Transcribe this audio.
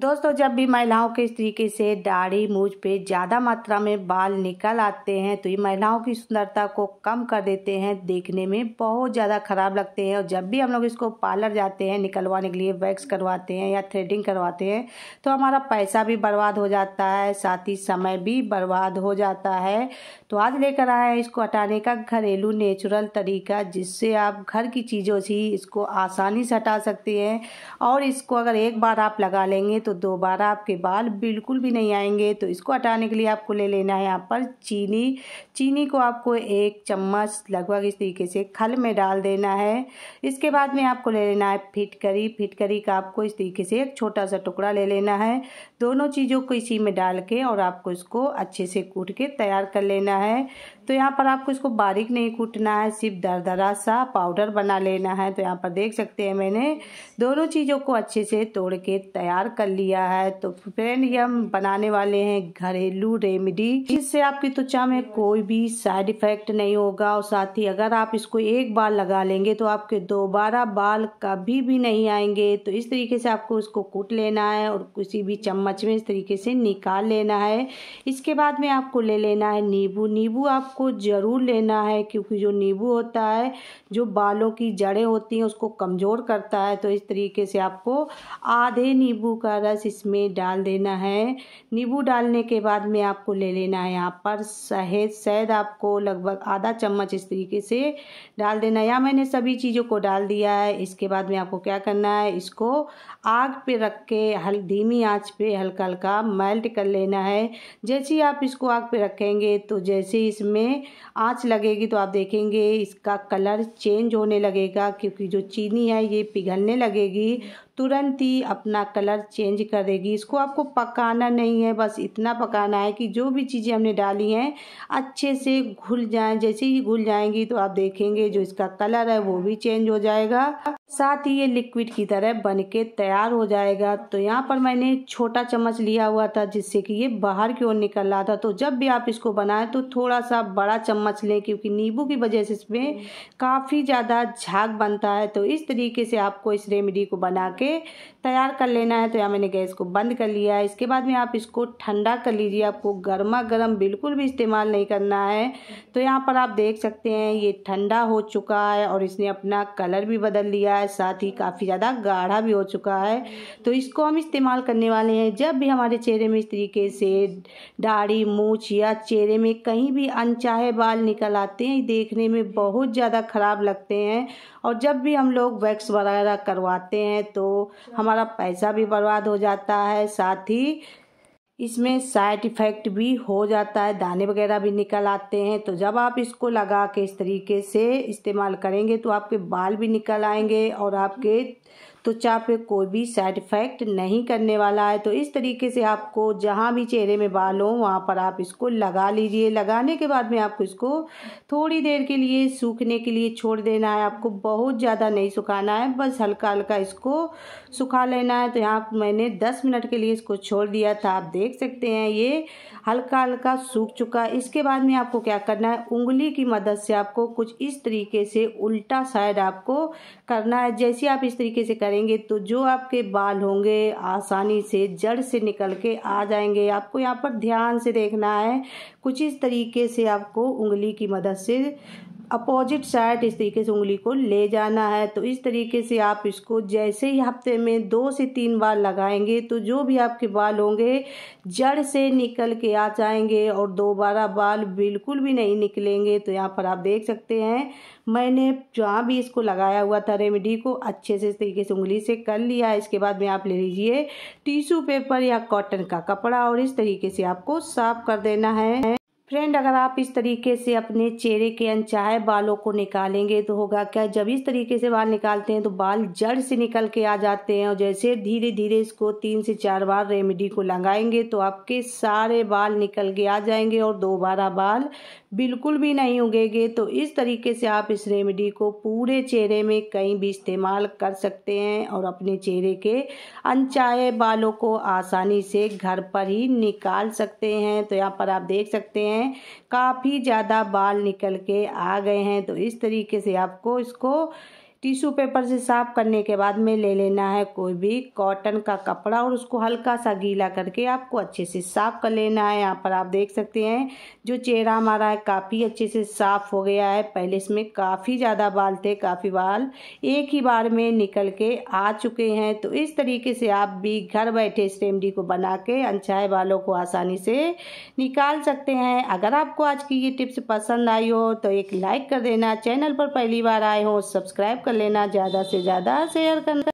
दोस्तों जब भी महिलाओं के इस तरीके से दाढ़ी मूछ पे ज़्यादा मात्रा में बाल निकल आते हैं तो ये महिलाओं की सुंदरता को कम कर देते हैं देखने में बहुत ज़्यादा ख़राब लगते हैं और जब भी हम लोग इसको पार्लर जाते हैं निकलवाने के लिए वैक्स करवाते हैं या थ्रेडिंग करवाते हैं तो हमारा पैसा भी बर्बाद हो जाता है साथ ही समय भी बर्बाद हो जाता है तो आज लेकर आए हैं इसको हटाने का घरेलू नेचुरल तरीका जिससे आप घर की चीज़ों से इसको आसानी से हटा सकते हैं और इसको अगर एक बार आप लगा लेंगे तो दोबारा आपके बाल बिल्कुल भी नहीं आएंगे तो इसको हटाने के लिए आपको ले लेना है यहाँ पर चीनी चीनी को आपको एक चम्मच लगभग इस तरीके से खल में डाल देना है इसके बाद में आपको ले लेना है फिटकरी फिटकरी का आपको इस तरीके से एक छोटा सा टुकड़ा ले लेना है दोनों चीज़ों को इसी में डाल के और आपको इसको अच्छे से कूट के तैयार कर लेना है तो यहाँ पर आपको इसको बारीक नहीं कूटना है सिर्फ दरदरा सा पाउडर बना लेना है तो यहाँ पर देख सकते हैं मैंने दोनों चीज़ों को अच्छे से तोड़ के तैयार कर लिया है तो फ्रेंड ये हम बनाने वाले हैं घरेलू रेमेडी जिससे आपकी त्वचा में कोई भी साइड इफेक्ट नहीं होगा और साथ ही अगर आप इसको एक बार लगा लेंगे तो आपके दोबारा बाल कभी भी नहीं आएंगे तो इस तरीके से आपको इसको कूट लेना है और किसी भी चम्मच में इस तरीके से निकाल लेना है इसके बाद में आपको ले लेना है नींबू नींबू आपको ज़रूर लेना है क्योंकि जो नींबू होता है जो बालों की जड़ें होती हैं उसको कमज़ोर करता है तो इस तरीके से आपको आधे नींबू का रस इसमें डाल देना है नींबू डालने के बाद में आपको ले लेना है यहाँ पर शहद शहद आपको लगभग आधा चम्मच इस तरीके से डाल देना है या मैंने सभी चीज़ों को डाल दिया है इसके बाद में आपको क्या करना है इसको आग पे रख के हल धीमी आँच पे हल्का हल्का मेल्ट कर लेना है जैसे ही आप इसको आग पे रखेंगे तो जैसे ही इसमें आँच लगेगी तो आप देखेंगे इसका कलर चेंज होने लगेगा क्योंकि जो चीनी है ये पिघलने लगेगी तुरंत ही अपना कलर चेंज कर देगी इसको आपको पकाना नहीं है बस इतना पकाना है कि जो भी चीज़ें हमने डाली हैं अच्छे से घुल जाएं जैसे ही घुल जाएंगी तो आप देखेंगे जो इसका कलर है वो भी चेंज हो जाएगा साथ ही ये लिक्विड की तरह बन के तैयार हो जाएगा तो यहाँ पर मैंने छोटा चम्मच लिया हुआ था जिससे कि ये बाहर की ओर निकल रहा था तो जब भी आप इसको बनाएं तो थोड़ा सा बड़ा चम्मच लें क्योंकि नींबू की वजह से इसमें काफ़ी ज़्यादा झाग बनता है तो इस तरीके से आपको इस रेमेडी को बना के के तैयार कर लेना है तो यहाँ मैंने गैस को बंद कर लिया है इसके बाद में आप इसको ठंडा कर लीजिए आपको गर्मा गर्म बिल्कुल भी इस्तेमाल नहीं करना है तो यहाँ पर आप देख सकते हैं ये ठंडा हो चुका है और इसने अपना कलर भी बदल लिया है साथ ही काफ़ी ज़्यादा गाढ़ा भी हो चुका है तो इसको हम इस्तेमाल करने वाले हैं जब भी हमारे चेहरे में इस तरीके से दाढ़ी मूछ या चेहरे में कहीं भी अनचाहे बाल निकल आते हैं देखने में बहुत ज़्यादा ख़राब लगते हैं और जब भी हम लोग वैक्स वगैरह करवाते हैं तो तो हमारा पैसा भी बर्बाद हो जाता है साथ ही इसमें साइड इफ़ेक्ट भी हो जाता है दाने वगैरह भी निकल आते हैं तो जब आप इसको लगा के इस तरीके से इस्तेमाल करेंगे तो आपके बाल भी निकल आएंगे और आपके त्वचा तो पे कोई भी साइड इफ़ेक्ट नहीं करने वाला है तो इस तरीके से आपको जहाँ भी चेहरे में बाल हो वहाँ पर आप इसको लगा लीजिए लगाने के बाद में आपको इसको थोड़ी देर के लिए सूखने के लिए छोड़ देना है आपको बहुत ज़्यादा नहीं सुखाना है बस हल्का हल्का इसको सुखा लेना है तो यहाँ मैंने दस मिनट के लिए इसको छोड़ दिया था आप देख सकते हैं ये हल्का हल्का सूख चुका है इसके बाद में आपको क्या करना है उंगली की मदद से आपको कुछ इस तरीके से उल्टा साइड आपको करना है जैसे आप इस तरीके से करें करेंगे तो जो आपके बाल होंगे आसानी से जड़ से निकल के आ जाएंगे आपको यहाँ पर ध्यान से देखना है कुछ इस तरीके से आपको उंगली की मदद से अपोजिट साइड इस तरीके से उंगली को ले जाना है तो इस तरीके से आप इसको जैसे ही हफ्ते में दो से तीन बार लगाएंगे तो जो भी आपके बाल होंगे जड़ से निकल के आ जाएंगे और दोबारा बाल बिल्कुल भी नहीं निकलेंगे तो यहाँ पर आप देख सकते हैं मैंने जहाँ भी इसको लगाया हुआ था रेमेडी को अच्छे से इस तरीके से उंगली से कर लिया इसके बाद में आप ले लीजिए टिश्यू पेपर या कॉटन का कपड़ा और इस तरीके से आपको साफ कर देना है फ्रेंड अगर आप इस तरीके से अपने चेहरे के अनचाहे बालों को निकालेंगे तो होगा क्या जब इस तरीके से बाल निकालते हैं तो बाल जड़ से निकल के आ जाते हैं और जैसे धीरे धीरे इसको तीन से चार बार रेमेडी को लगाएंगे तो आपके सारे बाल निकल के आ जाएंगे और दोबारा बाल बिल्कुल भी नहीं उगेंगे तो इस तरीके से आप इस रेमेडी को पूरे चेहरे में कहीं भी इस्तेमाल कर सकते हैं और अपने चेहरे के अनचाहे बालों को आसानी से घर पर ही निकाल सकते हैं तो यहाँ पर आप देख सकते हैं हैं काफ़ी ज़्यादा बाल निकल के आ गए हैं तो इस तरीके से आपको इसको टिश्यू पेपर से साफ करने के बाद में ले लेना है कोई भी कॉटन का कपड़ा और उसको हल्का सा गीला करके आपको अच्छे से साफ कर लेना है यहाँ पर आप देख सकते हैं जो चेहरा हमारा है काफ़ी अच्छे से साफ हो गया है पहले इसमें काफ़ी ज़्यादा बाल थे काफ़ी बाल एक ही बार में निकल के आ चुके हैं तो इस तरीके से आप भी घर बैठे इस रेमडी को बना के अनचाहे बालों को आसानी से निकाल सकते हैं अगर आपको आज की ये टिप्स पसंद आई हो तो एक लाइक कर देना चैनल पर पहली बार आए हो सब्सक्राइब कर लेना ज़्यादा से ज़्यादा शेयर करना